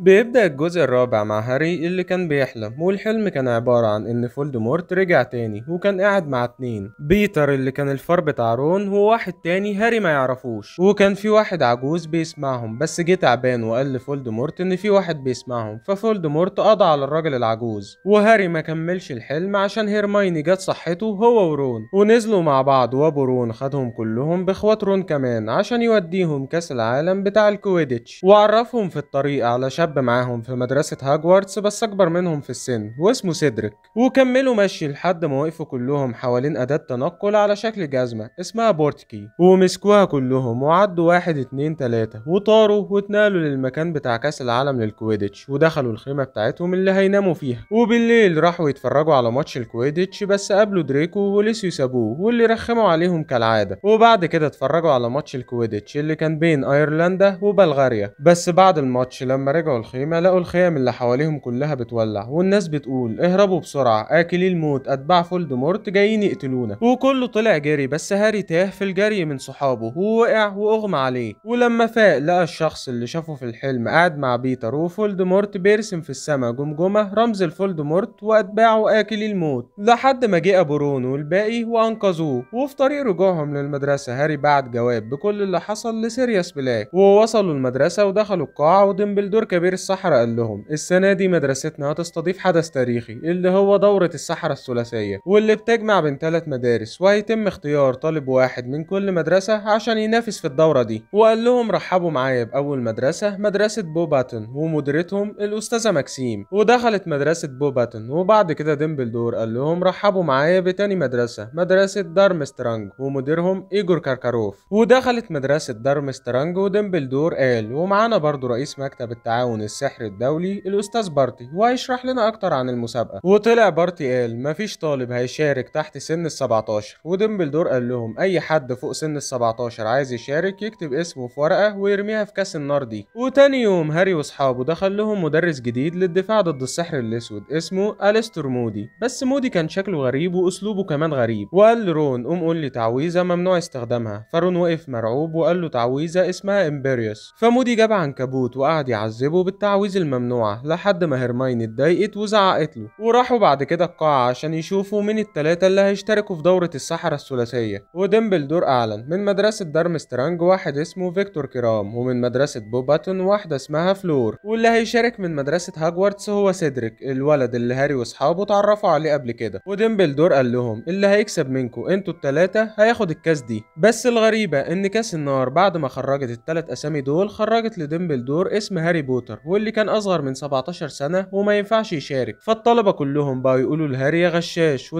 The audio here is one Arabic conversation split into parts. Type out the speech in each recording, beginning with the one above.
بيبدأ الجزء الرابع مع هاري اللي كان بيحلم والحلم كان عبارة عن إن فولدمورت رجع تاني وكان قاعد مع اتنين بيتر اللي كان الفار بتاع رون وواحد تاني هاري ما يعرفوش وكان في واحد عجوز بيسمعهم بس جه تعبان وقال لفولدمورت إن في واحد بيسمعهم ففولدمورت قضى على الراجل العجوز وهاري ما كملش الحلم عشان هيرمايني جت صحته هو ورون ونزلوا مع بعض وأبو رون خدهم كلهم بإخوات رون كمان عشان يوديهم كأس العالم بتاع الكويديتش وعرفهم في الطريق علشان شاب معاهم في مدرسة هاجوارتس بس أكبر منهم في السن واسمه سيدريك وكملوا مشي لحد ما وقفوا كلهم حوالين أداة تنقل على شكل جزمة اسمها بورتكي ومسكوها كلهم وعدوا واحد اتنين تلاتة وطاروا واتنقلوا للمكان بتاع كأس العالم للكويديتش ودخلوا الخيمة بتاعتهم اللي هيناموا فيها وبالليل راحوا يتفرجوا على ماتش الكويديتش بس قابلوا دريكو ولسيو سابوه واللي رخموا عليهم كالعادة وبعد كده اتفرجوا على ماتش الكويديتش اللي كان بين أيرلندا وبلغاريا بس بعد الماتش لما رجعوا فرعوا الخيمة لقوا الخيام اللي حواليهم كلها بتولع والناس بتقول اهربوا بسرعة اكلي الموت اتباع فولدمورت جايين يقتلونا وكله طلع جري بس هاري تاه في الجري من صحابه ووقع واغمى عليه ولما فاق لقى الشخص اللي شافه في الحلم قاعد مع بيتر وفولدمورت بيرسم في السماء جمجمة رمز الفولدمورت واتباعه اكلي الموت لحد ما جه ابو رون والباقي وانقذوه وفي طريق رجوعهم للمدرسة هاري بعت جواب بكل اللي حصل لسيريوس بلاك ووصلوا المدرسة ودخلوا القاعة ودمبلدور كبير كبير الصحراء قال لهم السنة دي مدرستنا هتستضيف حدث تاريخي اللي هو دورة الصحراء الثلاثية واللي بتجمع بين ثلاث مدارس وهيتم اختيار طالب واحد من كل مدرسة عشان ينافس في الدورة دي وقال لهم رحبوا معايا بأول مدرسة مدرسة بوباتن ومديرتهم الأستاذة ماكسيم ودخلت مدرسة بوباتن وبعد كده ديمبلدور قال لهم رحبوا معايا بتاني مدرسة مدرسة دارمسترانج ومديرهم إيجور كاركاروف ودخلت مدرسة دارمسترانج وديمبلدور قال ومعانا برضو رئيس مكتب التعاون تعاون السحر الدولي الأستاذ بارتي وهيشرح لنا أكتر عن المسابقة وطلع بارتي قال مفيش طالب هيشارك تحت سن ال 17 وديمبلدور قال لهم أي حد فوق سن ال 17 عايز يشارك يكتب اسمه في ورقة ويرميها في كاس النار دي وتاني يوم هاري وأصحابه دخل لهم مدرس جديد للدفاع ضد السحر الأسود اسمه أليستر مودي بس مودي كان شكله غريب وأسلوبه كمان غريب وقال لرون قوم قول لي تعويذة ممنوع استخدامها فرون وقف مرعوب وقال له تعويذة اسمها امبيريوس فمودي جاب عنكبوت وقعد يعذبه بالتعويذ الممنوعة لحد ما هرمايني اتضايقت وزعقت له وراحوا بعد كده القاعة عشان يشوفوا مين التلاتة اللي هيشتركوا في دورة السحرة الثلاثية دور أعلن من مدرسة دارمسترانج واحد اسمه فيكتور كرام ومن مدرسة بوباتون واحدة اسمها فلور واللي هيشارك من مدرسة هاجوارتس هو سيدريك الولد اللي هاري واصحابه اتعرفوا عليه قبل كده دور قال لهم اللي هيكسب منكم انتوا التلاتة هياخد الكاس دي بس الغريبة ان كاس النار بعد ما خرجت التلات اسامي دول خرجت دور اسم هاري بوتر 12 واللي كان أصغر من 17 سنة وما ينفعش يشارك فالطلبة كلهم بقوا يقولوا لهاري يا غشاش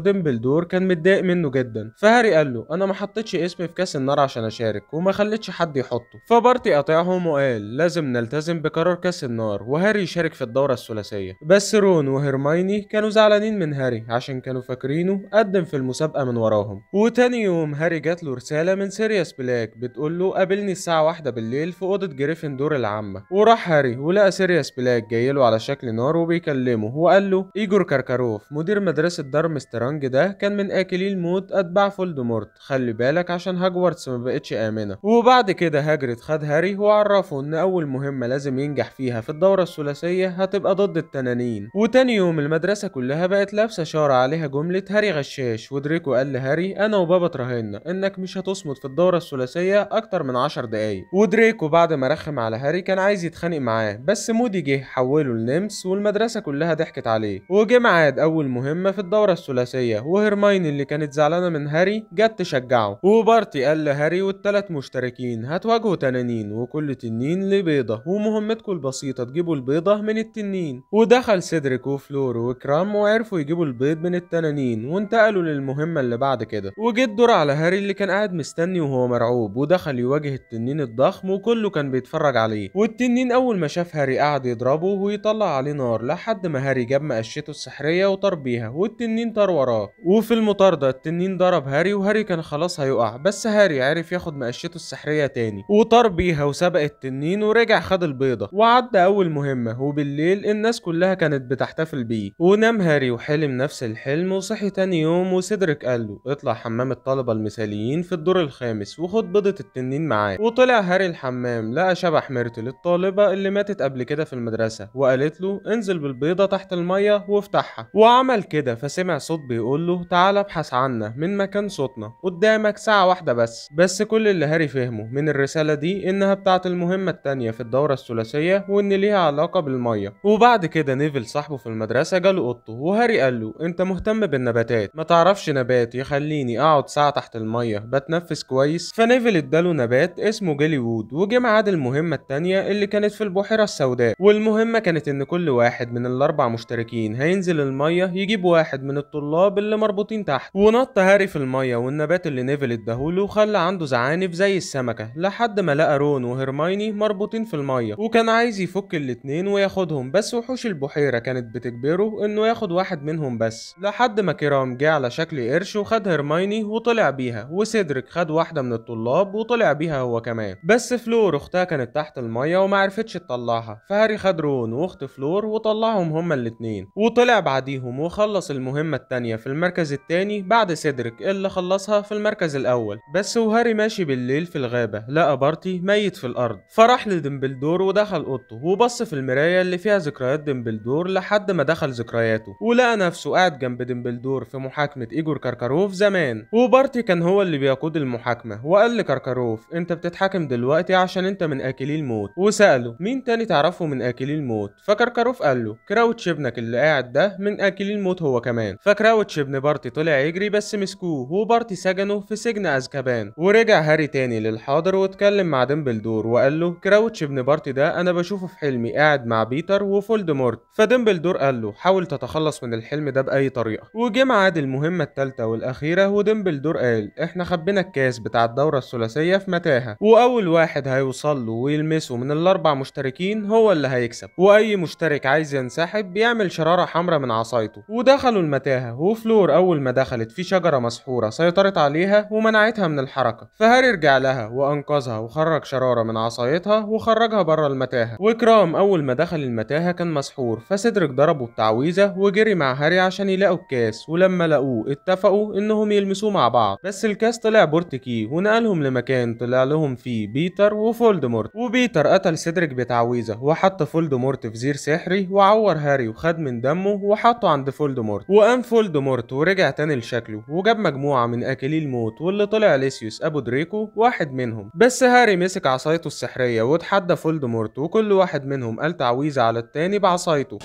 دور كان متضايق منه جدا فهاري قال له أنا ما حطيتش اسمي في كاس النار عشان أشارك وما خليتش حد يحطه فبارتي قاطعهم وقال لازم نلتزم بقرار كاس النار وهاري يشارك في الدورة الثلاثية بس رون وهيرمايني كانوا زعلانين من هاري عشان كانوا فاكرينه قدم في المسابقة من وراهم وتاني يوم هاري جات له رسالة من سيريس بلاك بتقول له قابلني الساعة واحدة بالليل في أوضة جريفندور العامة وراح هاري ولقى بقى سيريس بلاك جاي له على شكل نار وبيكلمه وقال له ايجور كركاروف مدير مدرسة دارمسترانج ده كان من اكلي الموت اتباع فولدمورت خلي بالك عشان هاجوارتس ما بقتش امنة وبعد كده هاجرت خد هاري وعرفه ان اول مهمة لازم ينجح فيها في الدورة الثلاثية هتبقى ضد التنانين وتاني يوم المدرسة كلها بقت لابسة شارة عليها جملة هاري غشاش ودريكو قال لهاري انا وبابا تراهنا انك مش هتصمد في الدورة الثلاثية اكتر من 10 دقايق ودريكو بعد ما رخم على هاري كان عايز يتخانق معاه بس مودي جه حوله لنمس والمدرسة كلها ضحكت عليه وجه معاد أول مهمة في الدورة الثلاثية وهرماين اللي كانت زعلانة من هاري جت تشجعه وبارتي قال لهاري والثلاث مشتركين هتواجهوا تنانين وكل تنين ليه بيضة ومهمتكم البسيطة تجيبوا البيضة من التنين ودخل سيدريك وفلور وكرام وعرفوا يجيبوا البيض من التنانين وانتقلوا للمهمة اللي بعد كده وجه الدور على هاري اللي كان قاعد مستني وهو مرعوب ودخل يواجه التنين الضخم وكله كان بيتفرج عليه والتنين أول ما شاف هاري قعد يضربه ويطلع عليه نار لحد ما هاري جاب مقشته السحرية وطار بيها والتنين طار وراه وفي المطاردة التنين ضرب هاري وهاري كان خلاص هيقع بس هاري عرف ياخد مقشته السحرية تاني وطار بيها وسبق التنين ورجع خد البيضة وعدى أول مهمة وبالليل الناس كلها كانت بتحتفل بيه ونام هاري وحلم نفس الحلم وصحي تاني يوم وسيدريك قال له اطلع حمام الطلبة المثاليين في الدور الخامس وخد بيضة التنين معاه وطلع هاري الحمام لقى شبح ميرتل الطالبة اللي ماتت قبل كده في المدرسة وقالت له انزل بالبيضة تحت المية وافتحها وعمل كده فسمع صوت بيقول له تعال ابحث عنا من مكان صوتنا قدامك ساعة واحدة بس بس كل اللي هاري فهمه من الرسالة دي انها بتاعت المهمة التانية في الدورة الثلاثية وان ليها علاقة بالمية وبعد كده نيفل صاحبه في المدرسة جاله قطه وهاري قال له انت مهتم بالنباتات ما تعرفش نبات يخليني اقعد ساعة تحت المية بتنفس كويس فنيفل اداله نبات اسمه جيلي وود وجه ميعاد المهمة التانية اللي كانت في البحيرة السوداء والمهمة كانت ان كل واحد من الاربع مشتركين هينزل المية يجيب واحد من الطلاب اللي مربوطين تحت ونط هاري في المية والنبات اللي نيفل اداهوله وخلى عنده زعانف زي السمكة لحد ما لقى رون وهرمايني مربوطين في المية وكان عايز يفك الاتنين وياخدهم بس وحوش البحيرة كانت بتجبره انه ياخد واحد منهم بس لحد ما كيرام جه على شكل قرش وخد هرمايني وطلع بيها وسيدريك خد واحدة من الطلاب وطلع بيها هو كمان بس فلور اختها كانت تحت المية ومعرفتش تطلعها بصراحة فهاري خد رون واخت فلور وطلعهم هما الاتنين وطلع بعديهم وخلص المهمة التانية في المركز التاني بعد سيدريك اللي خلصها في المركز الاول بس وهاري ماشي بالليل في الغابة لقى بارتي ميت في الارض فراح لدمبلدور ودخل اوضته وبص في المراية اللي فيها ذكريات دمبلدور لحد ما دخل ذكرياته ولقى نفسه قاعد جنب دمبلدور في محاكمة ايجور كاركاروف زمان وبارتي كان هو اللي بيقود المحاكمة وقال لكاركاروف انت بتتحاكم دلوقتي عشان انت من اكلي الموت وسأله مين تاني تعرفه من اكلي الموت فكركروف قال له كراوتش ابنك اللي قاعد ده من اكلي الموت هو كمان فكراوتش ابن بارتي طلع يجري بس مسكوه وبارتي سجنه في سجن ازكبان ورجع هاري تاني للحاضر واتكلم مع ديمبلدور وقال له كراوتش ابن بارتي ده انا بشوفه في حلمي قاعد مع بيتر وفولدمورت فديمبلدور قال له حاول تتخلص من الحلم ده باي طريقه وجه ميعاد المهمه الثالثه والاخيره وديمبلدور قال احنا خبينا الكاس بتاع الدوره الثلاثيه في متاهه واول واحد هيوصل له ويلمسه من الاربع مشتركين هو اللي هيكسب واي مشترك عايز ينسحب بيعمل شرارة حمراء من عصايته ودخلوا المتاهة وفلور اول ما دخلت في شجرة مسحورة سيطرت عليها ومنعتها من الحركة فهاري رجع لها وانقذها وخرج شرارة من عصايتها وخرجها بره المتاهة وكرام اول ما دخل المتاهة كان مسحور فسدرك ضربه بتعويذة وجري مع هاري عشان يلاقوا الكاس ولما لقوه اتفقوا انهم يلمسوه مع بعض بس الكاس طلع بورتكي ونقلهم لمكان طلع لهم فيه بيتر وفولدمورت وبيتر قتل سيدريك بتعويذة وحط فولدمورت في زير سحري وعور هاري وخد من دمه وحطه عند فولدمورت وقام فولدمورت ورجع تاني لشكله وجاب مجموعة من أكلي الموت واللي طلع ليسيوس أبو دريكو واحد منهم بس هاري مسك عصايته السحرية واتحدى فولدمورت وكل واحد منهم قال تعويذة على التاني بعصايته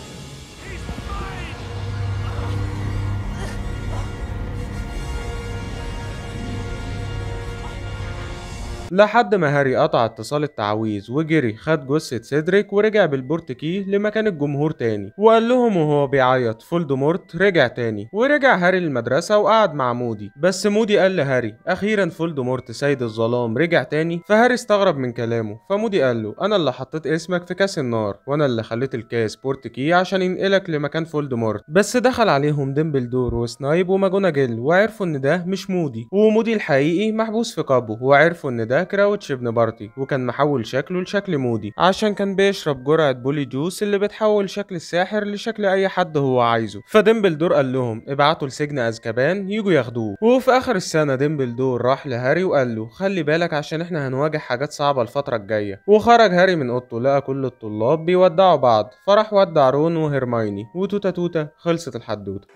لحد ما هاري قطع اتصال التعويذ وجري خد جثة سيدريك ورجع بالبورتكيه لمكان الجمهور تاني وقال لهم وهو بيعيط فولدمورت رجع تاني ورجع هاري للمدرسة وقعد مع مودي بس مودي قال لهاري أخيرا فولدمورت سيد الظلام رجع تاني فهاري استغرب من كلامه فمودي قال له أنا اللي حطيت اسمك في كاس النار وأنا اللي خليت الكاس بورتكيه عشان ينقلك لمكان فولدمورت بس دخل عليهم ديمبلدور وسنايب وماجوناجيل وعرفوا إن ده مش مودي ومودي الحقيقي محبوس في قبو وعرفوا إن ده المذاكرة وتشبن بارتي وكان محول شكله لشكل مودي عشان كان بيشرب جرعة بولي جوس اللي بتحول شكل الساحر لشكل أي حد هو عايزه دور قال لهم ابعتوا لسجن أزكبان يجوا ياخدوه وفي آخر السنة دور راح لهاري وقال له خلي بالك عشان احنا هنواجه حاجات صعبة الفترة الجاية وخرج هاري من أوضته لقى كل الطلاب بيودعوا بعض فراح ودع رون وهرمايني وتوتا توتا خلصت الحدوتة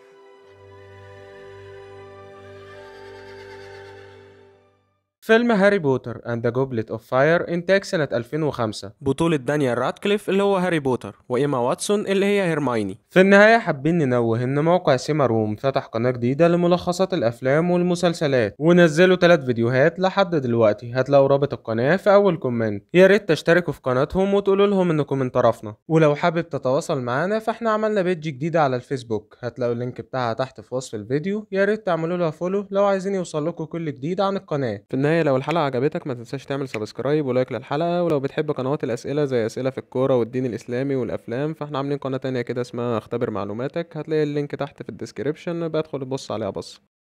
فيلم هاري بوتر اند ذا جوبلت اوف فاير انتاج سنة 2005 بطولة دانيال راتكليف اللي هو هاري بوتر وايما واتسون اللي هي هيرمايني في النهاية حابين ننوه ان موقع سيما روم فتح قناة جديدة لملخصات الافلام والمسلسلات ونزلوا ثلاث فيديوهات لحد دلوقتي هتلاقوا رابط القناة في اول كومنت يا ريت تشتركوا في قناتهم وتقولوا لهم انكم من طرفنا ولو حابب تتواصل معانا فاحنا عملنا بيج جديدة على الفيسبوك هتلاقوا اللينك بتاعها تحت في وصف الفيديو يا ريت تعملوا لها فولو لو عايزين يوصل لكم كل جديد عن القناة في النهاية النهاية لو الحلقة عجبتك ما تنساش تعمل سبسكرايب ولايك للحلقة ولو بتحب قنوات الأسئلة زي أسئلة في الكورة والدين الإسلامي والأفلام فاحنا عاملين قناة تانية كده اسمها اختبر معلوماتك هتلاقي اللينك تحت في الديسكريبشن بدخل ادخل تبص عليها بص